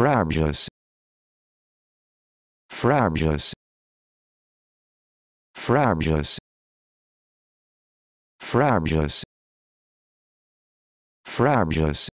Frabjous. Frabjous. Frabjous. Frabjous. Frabjous.